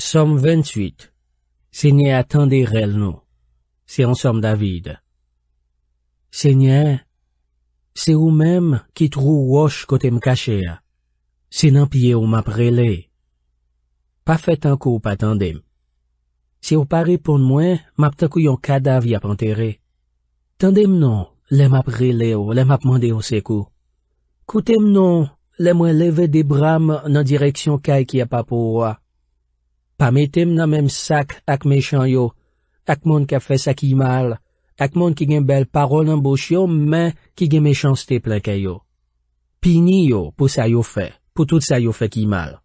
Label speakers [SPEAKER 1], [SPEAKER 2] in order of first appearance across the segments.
[SPEAKER 1] SOM 28 SENYE ATANDI REL NO SE AN SOM DAVID SENYE SE non, OU MEM KI TROU WOCH KOTEM KACHEA SE NAN PIYE OU MAP RELE PA FET ANKO OU PA TANDEM SE OU PARI PON MWEN MAP TAKOU YON KADAV YAP ANTERE TANDEM NON LE MAP RELE OU LE MAP MANDE OU SEKOU KOTEM NON LE MWEN LEVE DE BRAM NAN DIREKSYON KAYK YAP APO OWA Pa metem nan menm sak ak mechan yo, ak moun ka fè sa ki mal, ak moun ki gen bel parol an bosh yo, men ki gen mechan ste plen ke yo. Pi ni yo pou sa yo fè, pou tout sa yo fè ki mal.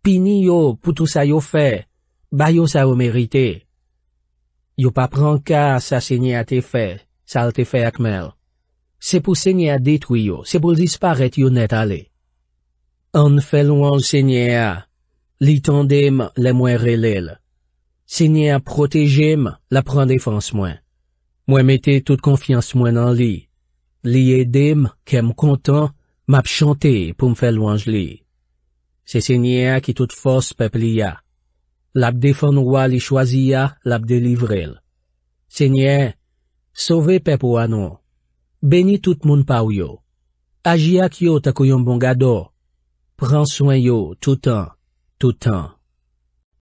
[SPEAKER 1] Pi ni yo pou tout sa yo fè, ba yo sa yo merite. Yo pa pran ka sa sèny a te fè, sa al te fè ak mel. Se pou sèny a detwi yo, se pou l dispa ret yo net ale. An fè loun sèny a. Li tondem le mwen relil. Senye a protejem la pren defans mwen. Mwen mette tout konfians mwen nan li. Li edem kem kontan map chante pou mwen fel wange li. Se senye a ki tout fos pep li a. Lap defan wali chwazi a lap delivrel. Senye a, sove pep wano. Beni tout moun pa wyo. Aji ak yo takoyon bongado. Pran swen yo toutan. tout temps.